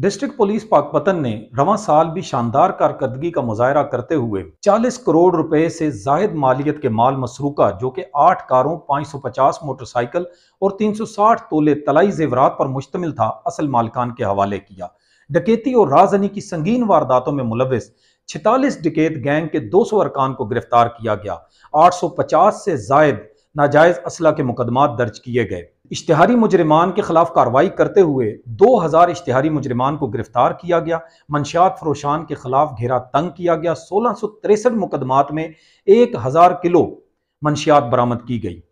district police पाकपतन ने रवा साल भी शानदार कारकर्दगी का मुजाहरा करते हुए 40 करोड़ रुपए से जायद मालियत के माल मसरूका जो कि आठ कारों 550 मोटरसाइकिल और 360 तोले तलाई जेवरात पर मुश्तमिल था असल मालकान के हवाले किया डकेती और राजनी की संगीन वारदातों में मुलविस छतालीस डकेत गैंग के दो सौ अरकान को गिरफ्तार किया गया आठ सौ पचास से जायद नाजायज असला के मुकदमा दर्ज किए गए इश्तहारी मुजरमान के खिलाफ कार्रवाई करते हुए 2000 इश्तहारी मुजरमान को गिरफ्तार किया गया मंशात फरोशान के खिलाफ घेरा तंग किया गया सोलह सौ तिरसठ मुकदमात में एक हज़ार किलो मंशियात बरामद की गई